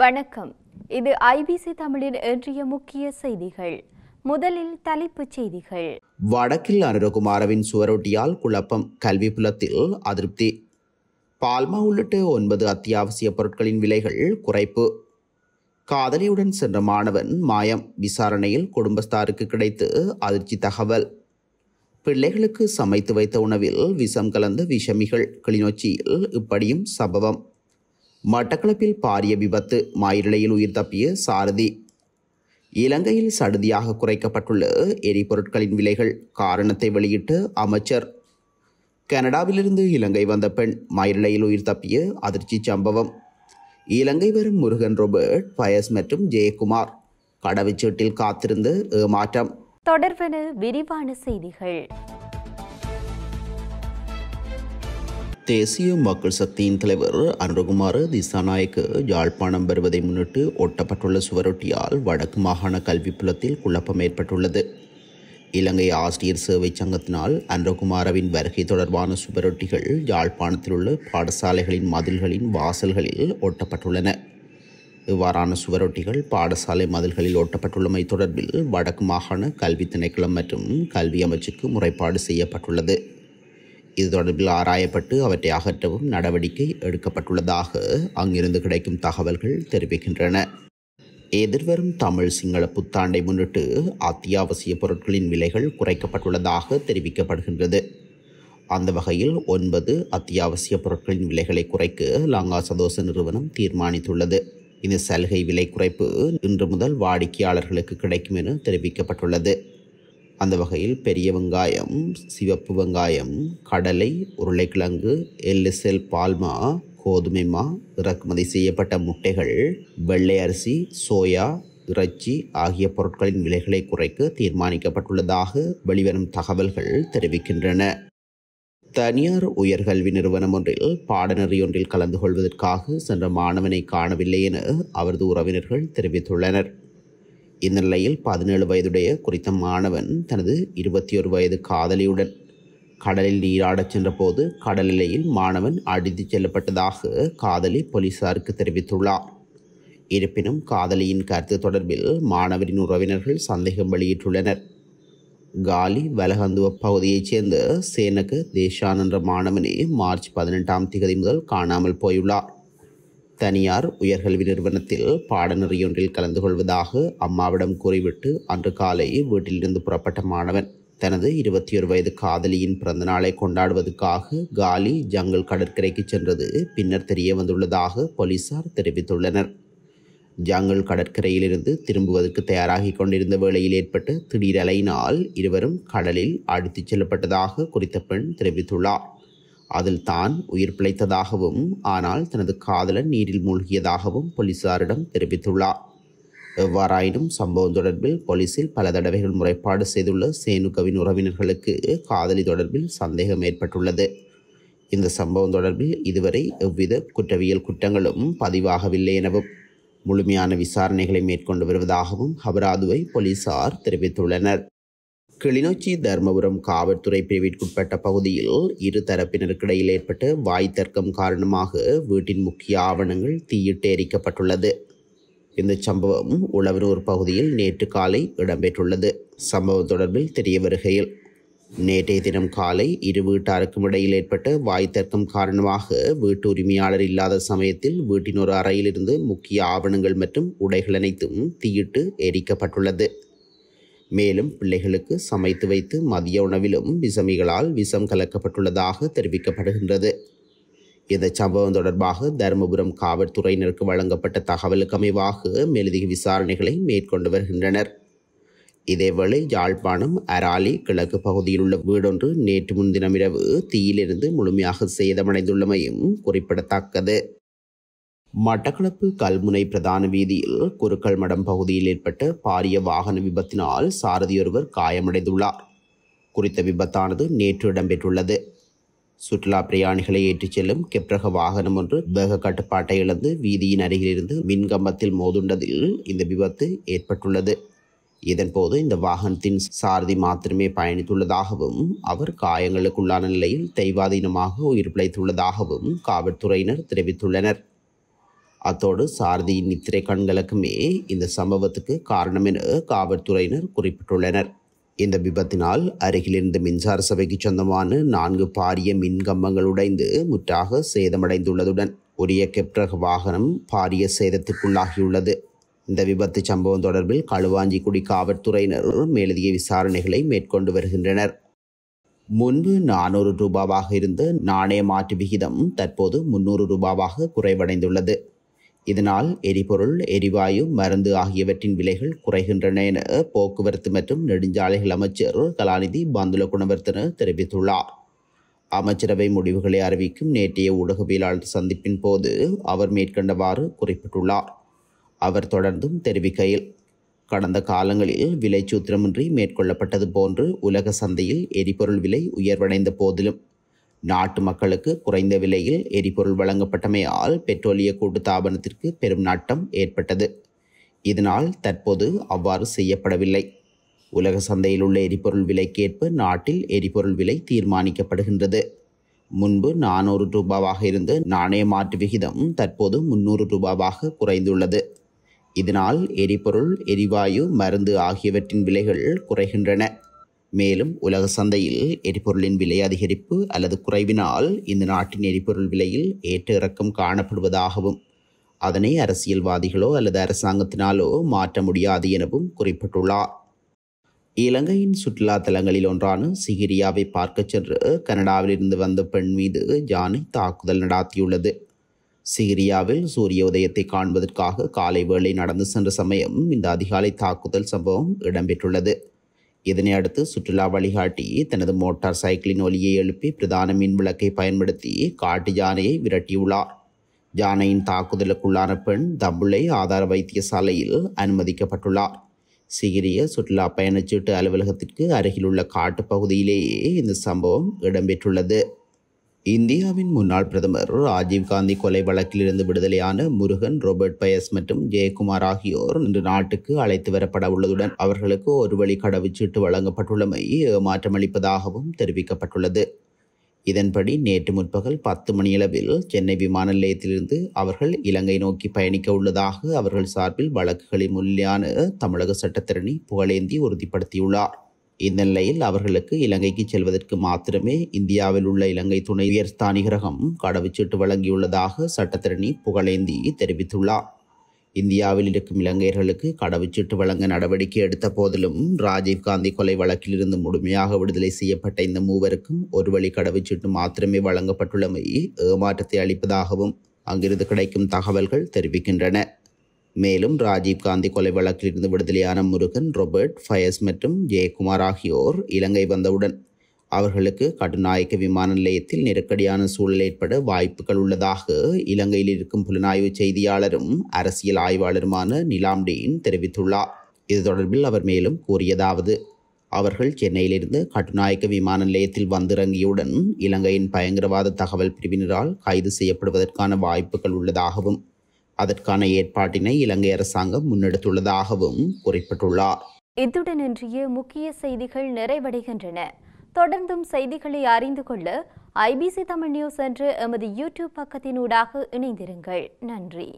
வணக்கம் இது ஐபிசி தமிழின் இன்றைய முக்கிய செய்திகள் முதலில் தலைப்புச் செய்திகள் வடக்கில் அனுரகுமாரவின் சுவரொட்டியால் குழப்பம் கல்வி புலத்தில் அதிருப்தி பால்மா உள்ளிட்ட ஒன்பது அத்தியாவசிய பொருட்களின் விலைகள் குறைப்பு காதலியுடன் சென்ற மாணவன் மாயம் விசாரணையில் குடும்பஸ்தாருக்கு கிடைத்து அதிர்ச்சி தகவல் பிள்ளைகளுக்கு சமைத்து வைத்த உணவில் விஷம் கலந்த விஷமிகள் கிளிநொச்சியில் இப்படியும் சம்பவம் மட்டக்களப்பில் பாரிய விபத்து மாயிரிழையில் உயிர் தப்பிய சாரதி இலங்கையில் சடுதியாக குறைக்கப்பட்டுள்ள எரிபொருட்களின் விலைகள் காரணத்தை வெளியிட்டு அமைச்சர் கனடாவிலிருந்து இலங்கை வந்த பெண் மயிரிழையில் உயிர் தப்பிய அதிர்ச்சி சம்பவம் இலங்கை வரும் முருகன் ரோபர்ட் பயஸ் மற்றும் ஜெயக்குமார் கடவுச்சீட்டில் காத்திருந்து ஏமாற்றம் தொடர்பென விரிவான செய்திகள் தேசிய மக்கள் சக்தியின் தலைவர் அனுரகுமார் திசாநாயக்கு யாழ்ப்பாணம் வருவதை முன்னிட்டு ஒட்டப்பட்டுள்ள சுவரொட்டியால் வடக்கு மாகாண கல்வி புலத்தில் குழப்பம் ஏற்பட்டுள்ளது இலங்கை ஆசிரியர் சேவை சங்கத்தினால் அனுரகுமாரவின் வருகை தொடர்பான சுவரொட்டிகள் யாழ்ப்பாணத்தில் உள்ள பாடசாலைகளின் மதில்களின் வாசல்களில் ஒட்டப்பட்டுள்ளன இவ்வாறான சுவரொட்டிகள் பாடசாலை மதில்களில் ஒட்டப்பட்டுள்ளமை தொடர்பில் வடக்கு மாகாண கல்வி திணைக்களம் மற்றும் கல்வி அமைச்சுக்கு முறைப்பாடு செய்யப்பட்டுள்ளது இது தொடர்பில் ஆராயப்பட்டு அவற்றை அகற்றவும் நடவடிக்கை எடுக்கப்பட்டுள்ளதாக அங்கிருந்து கிடைக்கும் தகவல்கள் தெரிவிக்கின்றன எதிர்வரும் தமிழ் சிங்கள புத்தாண்டை முன்னிட்டு அத்தியாவசிய பொருட்களின் விலைகள் குறைக்கப்பட்டுள்ளதாக தெரிவிக்கப்படுகின்றது அந்த வகையில் ஒன்பது அத்தியாவசிய பொருட்களின் விலைகளை குறைக்க லாங்கா சதோச நிறுவனம் தீர்மானித்துள்ளது இந்த சலுகை விலை குறைப்பு இன்று முதல் வாடிக்கையாளர்களுக்கு கிடைக்கும் என தெரிவிக்கப்பட்டுள்ளது அந்த வகையில் பெரிய வெங்காயம் சிவப்பு வெங்காயம் கடலை உருளைக்கிழங்கு எல்எஸ்எல் பால்மா கோதுமை மா இறக்குமதி செய்யப்பட்ட முட்டைகள் வெள்ளை அரிசி சோயா இறைச்சி ஆகிய பொருட்களின் விலைகளை குறைக்க தீர்மானிக்கப்பட்டுள்ளதாக வெளிவரும் தகவல்கள் தெரிவிக்கின்றன தனியார் உயர்கல்வி நிறுவனம் ஒன்றில் பாடநெறி ஒன்றில் கலந்து கொள்வதற்காக சென்ற மாணவனை காணவில்லை என அவரது உறவினர்கள் தெரிவித்துள்ளனர் இந்நிலையில் பதினேழு வயதுடைய குறித்த மாணவன் தனது இருபத்தி ஒரு வயது காதலியுடன் கடலில் நீராடச் சென்றபோது கடல் நிலையில் மாணவன் அடித்துச் செல்லப்பட்டதாக காதலி போலீசாருக்கு தெரிவித்துள்ளார் இருப்பினும் காதலியின் கருத்து தொடர்பில் மாணவரின் உறவினர்கள் சந்தேகம் வெளியிட்டுள்ளனர் காலி வலகந்துவ பகுதியைச் சேர்ந்த சேனக தேஷான் என்ற மாணவனே மார்ச் பதினெட்டாம் திகதி முதல் காணாமல் போயுள்ளார் தனியார் உயர்கல்வி நிறுவனத்தில் பாடநெறியொன்றில் கலந்து கொள்வதாக அம்மாவிடம் கூறிவிட்டு அன்று காலை வீட்டிலிருந்து புறப்பட்ட மாணவன் தனது இருபத்தி ஒரு வயது காதலியின் பிறந்தநாளை கொண்டாடுவதற்காக காலி ஜங்கல் கடற்கரைக்கு சென்றது பின்னர் தெரிய வந்துள்ளதாக போலீசார் தெரிவித்துள்ளனர் ஜங்கல் கடற்கரையிலிருந்து திரும்புவதற்கு தயாராகி கொண்டிருந்த வேளையில் ஏற்பட்ட திடீரலையினால் இருவரும் கடலில் அடித்துச் செல்லப்பட்டதாக குறித்த பெண் தெரிவித்துள்ளார் அதில் தான் உயிர் பிழைத்ததாகவும் ஆனால் தனது காதலன் நீரில் மூழ்கியதாகவும் போலீசாரிடம் தெரிவித்துள்ளார் எவ்வாறாயினும் சம்பவம் தொடர்பில் போலீசில் பல தடவைகள் முறைப்பாடு செய்துள்ள சேனுகவின் உறவினர்களுக்கு காதலி தொடர்பில் சந்தேகம் ஏற்பட்டுள்ளது இந்த சம்பவம் தொடர்பில் இதுவரை எவ்வித குற்றவியல் குற்றங்களும் பதிவாகவில்லை எனவும் முழுமையான விசாரணைகளை மேற்கொண்டு வருவதாகவும் ஹபராதுவை போலீசார் தெரிவித்துள்ளனர் கிளிநொச்சி தர்மபுரம் காவல்துறை பிரிவிற்குட்பட்ட பகுதியில் இரு தரப்பினருக்கிடையில் ஏற்பட்ட வாய் தர்க்கம் காரணமாக வீட்டின் முக்கிய ஆவணங்கள் தீயிட்டு எரிக்கப்பட்டுள்ளது இந்த சம்பவம் உழவனூர் பகுதியில் நேற்று காலை இடம்பெற்றுள்ளது சம்பவம் தொடர்பில் தெரிய வருகையில் நேற்றைய தினம் காலை இரு வீட்டாருக்கும் இடையில் ஏற்பட்ட வாய் தர்க்கம் காரணமாக வீட்டு உரிமையாளர் இல்லாத சமயத்தில் வீட்டின் ஒரு அறையிலிருந்து முக்கிய ஆவணங்கள் மற்றும் உடைகள் அனைத்தும் தீயிட்டு எரிக்கப்பட்டுள்ளது மேலும் பிள்ளைகளுக்கு சமைத்து வைத்து மதிய உணவிலும் விஷமிகளால் விஷம் கலக்கப்பட்டுள்ளதாக தெரிவிக்கப்படுகின்றது இந்த சம்பவம் தொடர்பாக தருமபுரம் காவல்துறையினருக்கு வழங்கப்பட்ட தகவலுக்கு அமைவாக மேலதிக விசாரணைகளை மேற்கொண்டு வருகின்றனர் இதேவேளை யாழ்ப்பாணம் அராலி கிழக்கு பகுதியில் உள்ள வீடொன்று நேற்று முன்தினமிரவு தீயிலிருந்து முழுமையாக சேதமடைந்துள்ளமையும் குறிப்பிடத்தக்கது மட்டக்களப்பு கல்முனை பிரதான வீதியில் குறுக்கள் மடம் பகுதியில் ஏற்பட்ட பாரிய வாகன விபத்தினால் சாரதியொருவர் காயமடைந்துள்ளார் குறித்த விபத்தானது நேற்று இடம்பெற்றுள்ளது சுற்றுலா பிரயாணிகளை ஏற்றிச் செல்லும் கெப்ரக வாகனம் ஒன்று வேக கட்டுப்பாட்டை இழந்து வீதியின் அருகிலிருந்து மின்கம்பத்தில் மோதுண்டதில் இந்த விபத்து ஏற்பட்டுள்ளது இதன்போது இந்த வாகனத்தின் சாரதி மாத்திரமே பயணித்துள்ளதாகவும் அவர் காயங்களுக்குள்ளான நிலையில் தெய்வாதீனமாக உயிர் பிழைத்துள்ளதாகவும் காவல்துறையினர் தெரிவித்துள்ளனர் அத்தோடு சாரதியின் நித்திரை கண்களுக்குமே இந்த சம்பவத்துக்கு காரணம் என காவல்துறையினர் குறிப்பிட்டுள்ளனர் இந்த விபத்தினால் அருகிலிருந்து மின்சார சபைக்கு சொந்தமான நான்கு பாரிய மின் கம்பங்கள் உடைந்து முற்றாக சேதமடைந்துள்ளதுடன் உரிய கெப்ரக வாகனம் பாரிய சேதத்துக்குள்ளாகியுள்ளது இந்த விபத்து சம்பவம் தொடர்பில் களுவாஞ்சிக்குடி காவல்துறையினர் மேலதிக விசாரணைகளை மேற்கொண்டு வருகின்றனர் முன்பு நானூறு ரூபாவாக இருந்த நாணய மாற்று விகிதம் தற்போது முன்னூறு ரூபாவாக குறைவடைந்துள்ளது இதனால் எரிபொருள் எரிவாயு மருந்து ஆகியவற்றின் விலைகள் குறைகின்றன என போக்குவரத்து மற்றும் நெடுஞ்சாலைகள் அமைச்சர் கலாநிதி பாந்துல குணவர்த்தன தெரிவித்துள்ளார் அமைச்சரவை முடிவுகளை அறிவிக்கும் நேற்றைய ஊடகவியலாளர் சந்திப்பின் போது அவர் மேற்கண்டவாறு குறிப்பிட்டுள்ளார் அவர் தொடர்ந்தும் தெரிவிக்கையில் கடந்த காலங்களில் விலை சூத்திரமின்றி மேற்கொள்ளப்பட்டது போன்று உலக சந்தையில் எரிபொருள் விலை உயர்வடைந்த போதிலும் நாட்டு மக்களுக்கு குறைந்த விலையில் எரிபொருள் வழங்கப்பட்டமையால் பெட்ரோலிய கூட்டுத்தாபனத்திற்கு பெரும் நட்டம் ஏற்பட்டது இதனால் தற்போது அவ்வாறு செய்யப்படவில்லை உலக சந்தையில் உள்ள எரிபொருள் விலைக்கேற்ப நாட்டில் எரிபொருள் விலை தீர்மானிக்கப்படுகின்றது முன்பு நானூறு ரூபாவாக இருந்த நாணய மாற்று விகிதம் தற்போது முன்னூறு ரூபாவாக குறைந்துள்ளது இதனால் எரிபொருள் எரிவாயு மருந்து ஆகியவற்றின் விலைகள் குறைகின்றன மேலும் உலக சந்தையில் எரிபொருளின் விலை அதிகரிப்பு அல்லது குறைவினால் இந்த நாட்டின் எரிபொருள் விலையில் ஏற்ற இறக்கம் காணப்படுவதாகவும் அதனை அரசியல்வாதிகளோ அல்லது அரசாங்கத்தினாலோ மாற்ற முடியாது எனவும் குறிப்பிட்டுள்ளார் இலங்கையின் சுற்றுலா தலங்களில் ஒன்றான சிகிரியாவை பார்க்கச் சென்று கனடாவிலிருந்து வந்த பெண் மீது ஜானை தாக்குதல் நடாத்தியுள்ளது சிகிரியாவில் சூரிய உதயத்தை காண்பதற்காக காலை வேளை நடந்து சென்ற சமயம் இந்த அதிகாலை தாக்குதல் சம்பவம் இடம்பெற்றுள்ளது இதனை அடுத்து சுற்றுலா வழிகாட்டி தனது மோட்டார் சைக்கிளின் ஒலியை எழுப்பி பிரதான மின் விளக்கை பயன்படுத்தி காட்டு யானையை விரட்டியுள்ளார் யானையின் தாக்குதலுக்குள்ளான பெண் தம்புளை ஆதார வைத்தியசாலையில் அனுமதிக்கப்பட்டுள்ளார் சிகிரிய சுற்றுலா பயணச்சீட்டு அலுவலகத்திற்கு அருகிலுள்ள காட்டுப்பகுதியிலேயே இந்த சம்பவம் இடம்பெற்றுள்ளது இந்தியாவின் முன்னாள் பிரதமர் ராஜீவ்காந்தி கொலை வழக்கிலிருந்து விடுதலையான முருகன் ரோபர்ட் பயஸ் மற்றும் ஜெயக்குமார் ஆகியோர் இன்று நாட்டுக்கு அழைத்து வரப்பட உள்ளதுடன் அவர்களுக்கு ஒரு வழி கடவுச்சீட்டு வழங்கப்பட்டுள்ளமை ஏமாற்றமளிப்பதாகவும் தெரிவிக்கப்பட்டுள்ளது இதன்படி நேற்று முற்பகல் பத்து மணியளவில் சென்னை விமான நிலையத்திலிருந்து அவர்கள் இலங்கை நோக்கி பயணிக்க உள்ளதாக அவர்கள் சார்பில் வழக்குகளின் முல்லையான தமிழக சட்டத்தரணி புகழேந்தி உறுதிப்படுத்தியுள்ளார் இந்த நிலையில் அவர்களுக்கு இலங்கைக்கு செல்வதற்கு மாத்திரமே இந்தியாவில் உள்ள இலங்கை துணை உயர்ஸ்தானிகரகம் கடவுச்சீட்டு வழங்கியுள்ளதாக சட்டத்திரணி புகழேந்தி தெரிவித்துள்ளார் இந்தியாவில் இருக்கும் இலங்கையர்களுக்கு கடவுச்சீட்டு வழங்க நடவடிக்கை எடுத்த போதிலும் ராஜீவ்காந்தி கொலை வழக்கிலிருந்து முழுமையாக விடுதலை செய்யப்பட்ட இந்த மூவருக்கும் ஒரு வழி கடவுச்சீட்டு மாத்திரமே வழங்கப்பட்டுள்ளமை ஏமாற்றத்தை அளிப்பதாகவும் அங்கிருந்து கிடைக்கும் தகவல்கள் தெரிவிக்கின்றன மேலும் ராஜீவ் காந்தி கொலை வழக்கிலிருந்து விடுதலையான முருகன் ராபர்ட் ஃபயஸ் மற்றும் ஜெயக்குமார் ஆகியோர் இலங்கை வந்தவுடன் அவர்களுக்கு கடுநாயக்க விமான நிலையத்தில் நெருக்கடியான சூழல் ஏற்பட வாய்ப்புகள் உள்ளதாக இலங்கையில் இருக்கும் புலனாய்வு செய்தியாளரும் அரசியல் ஆய்வாளருமான நிலாம்டீன் தெரிவித்துள்ளார் இது தொடர்பில் அவர் மேலும் கூறியதாவது அவர்கள் சென்னையிலிருந்து கட்டுநாயக்க விமான நிலையத்தில் வந்திறங்கியவுடன் இலங்கையின் பயங்கரவாத தகவல் பிரிவினரால் கைது செய்யப்படுவதற்கான வாய்ப்புகள் உள்ளதாகவும் அதற்கான ஏற்பாட்டினை இலங்கை அரசாங்கம் முன்னெடுத்துள்ளதாகவும் குறிப்பிட்டுள்ளார் இத்துடன் இன்றைய முக்கிய செய்திகள் நிறைவடைகின்றன தொடர்ந்தும் செய்திகளை அறிந்து கொள்ள ஐபிசி தமிழ் நியூஸ் என்று எமது யூடியூப் பக்கத்தினூடாக இணைந்திருங்கள் நன்றி